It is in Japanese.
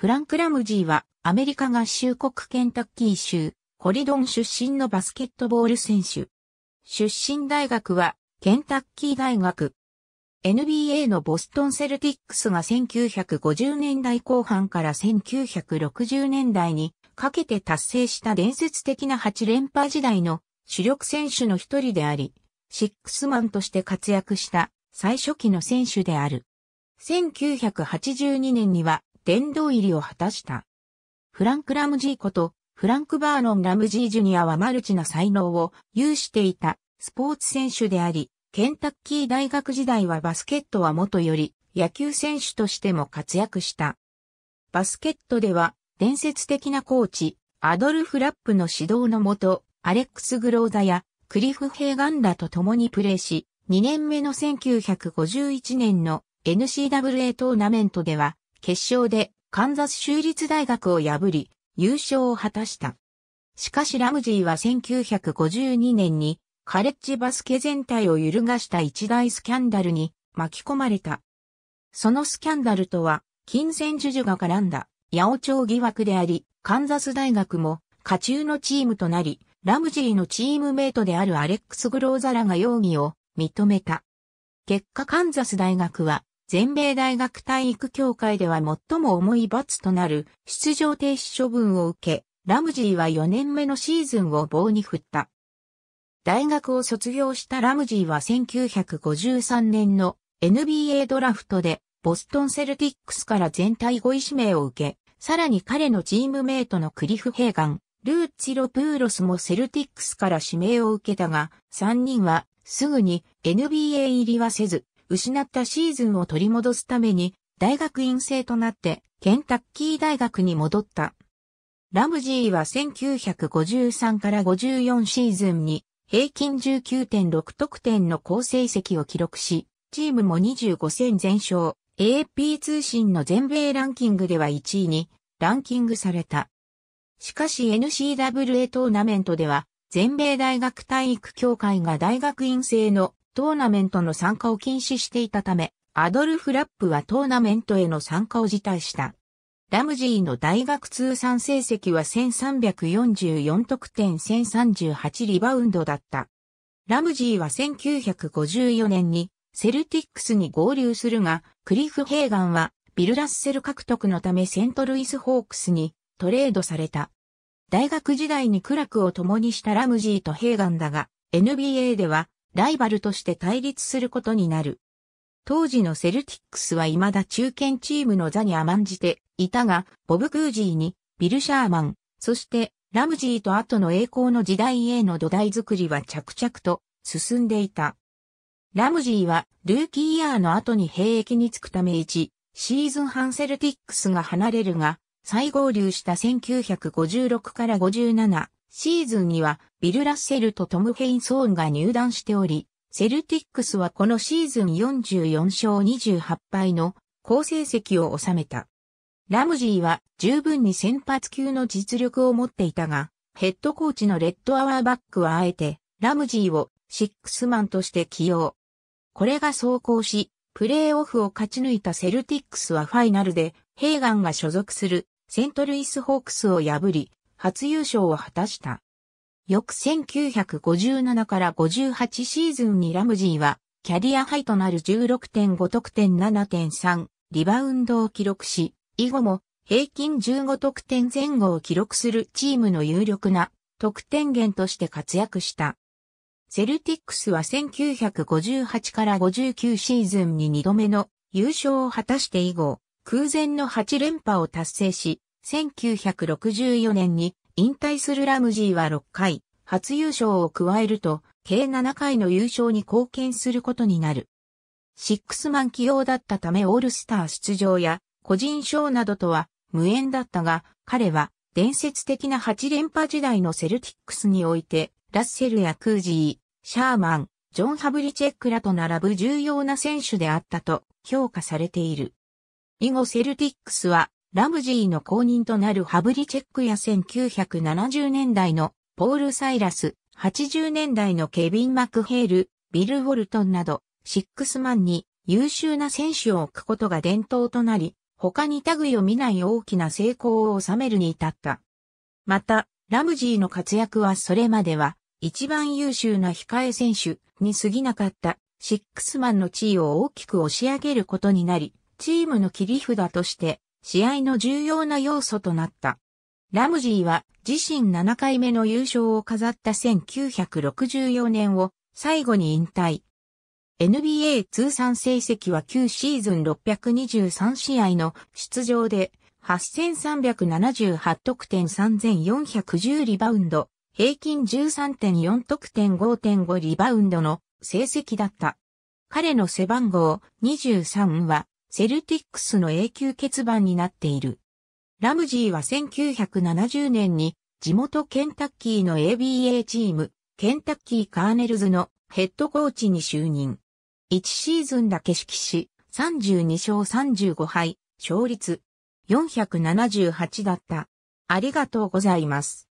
フランク・ラムジーはアメリカ合衆国ケンタッキー州コリドン出身のバスケットボール選手。出身大学はケンタッキー大学。NBA のボストンセルティックスが1950年代後半から1960年代にかけて達成した伝説的な8連覇時代の主力選手の一人であり、シックスマンとして活躍した最初期の選手である。1982年には殿堂入りを果たした。フランク・ラムジーこと、フランク・バーノン・ラムジー・ジュニアはマルチな才能を有していたスポーツ選手であり、ケンタッキー大学時代はバスケットは元より野球選手としても活躍した。バスケットでは伝説的なコーチ、アドルフ・ラップの指導のもと、アレックス・グローザやクリフ・ヘーガンらと共にプレーし、2年目の1951年の n c w a トーナメントでは決勝でカンザス州立大学を破り、優勝を果たした。しかしラムジーは1952年にカレッジバスケ全体を揺るがした一大スキャンダルに巻き込まれた。そのスキャンダルとは、金銭授受が絡んだ、八王朝疑惑であり、カンザス大学も、下中のチームとなり、ラムジーのチームメイトであるアレックス・グローザラが容疑を認めた。結果カンザス大学は全米大学体育協会では最も重い罰となる出場停止処分を受け、ラムジーは4年目のシーズンを棒に振った。大学を卒業したラムジーは1953年の NBA ドラフトでボストンセルティックスから全体5位指名を受け、さらに彼のチームメイトのクリフ・ヘーガン、ルーチロ・プーロスもセルティックスから指名を受けたが、3人はすぐに NBA 入りはせず、失ったシーズンを取り戻すために、大学院生となって、ケンタッキー大学に戻った。ラムジーは1953から54シーズンに、平均19.6得点の高成績を記録し、チームも25戦全勝、AP 通信の全米ランキングでは1位にランキングされた。しかし n c w a トーナメントでは、全米大学体育協会が大学院生のトーナメントの参加を禁止していたため、アドルフ・ラップはトーナメントへの参加を辞退した。ラムジーの大学通算成績は1344得点1038リバウンドだった。ラムジーは1954年にセルティックスに合流するが、クリフ・ヘーガンはビル・ラッセル獲得のためセントルイス・ホークスにトレードされた。大学時代に苦楽を共にしたラムジーとヘーガンだが、NBA ではライバルとして対立することになる。当時のセルティックスは未だ中堅チームの座に甘んじていたが、ボブ・クージーに、ビル・シャーマン、そしてラムジーと後の栄光の時代への土台作りは着々と進んでいた。ラムジーはルーキーイヤーの後に兵役に就くため1シーズン半セルティックスが離れるが、再合流した1956から57シーズンにはビル・ラッセルとトム・ヘインソーンが入団しており、セルティックスはこのシーズン44勝28敗の好成績を収めた。ラムジーは十分に先発級の実力を持っていたが、ヘッドコーチのレッドアワーバックはあえて、ラムジーをシックスマンとして起用。これが走行し、プレーオフを勝ち抜いたセルティックスはファイナルで、ヘイガンが所属するセントルイスホークスを破り、初優勝を果たした。翌1957から58シーズンにラムジーは、キャリアハイとなる16.5得点7.3リバウンドを記録し、以後も平均15得点前後を記録するチームの有力な得点源として活躍した。セルティックスは1958から59シーズンに2度目の優勝を果たして以後、空前の8連覇を達成し、1964年に引退するラムジーは6回、初優勝を加えると、計7回の優勝に貢献することになる。シックスマン起用だったためオールスター出場や個人賞などとは無縁だったが、彼は伝説的な8連覇時代のセルティックスにおいて、ラッセルやクージー、シャーマン、ジョン・ハブリチェックらと並ぶ重要な選手であったと評価されている。以後セルティックスはラムジーの後任となるハブリチェックや1970年代のポール・サイラス、80年代のケビン・マクヘール、ビル・ウォルトンなど、シックスマンに優秀な選手を置くことが伝統となり、他に類を見ない大きな成功を収めるに至った。また、ラムジーの活躍はそれまでは、一番優秀な控え選手に過ぎなかったシックスマンの地位を大きく押し上げることになり、チームの切り札として試合の重要な要素となった。ラムジーは自身7回目の優勝を飾った1964年を最後に引退。NBA 通算成績は9シーズン623試合の出場で8378得点3410リバウンド、平均13.4得点5.5リバウンドの成績だった。彼の背番号23はセルティックスの永久欠番になっている。ラムジーは1970年に地元ケンタッキーの ABA チーム、ケンタッキーカーネルズのヘッドコーチに就任。1シーズンだけ指揮し、32勝35敗、勝率478だった。ありがとうございます。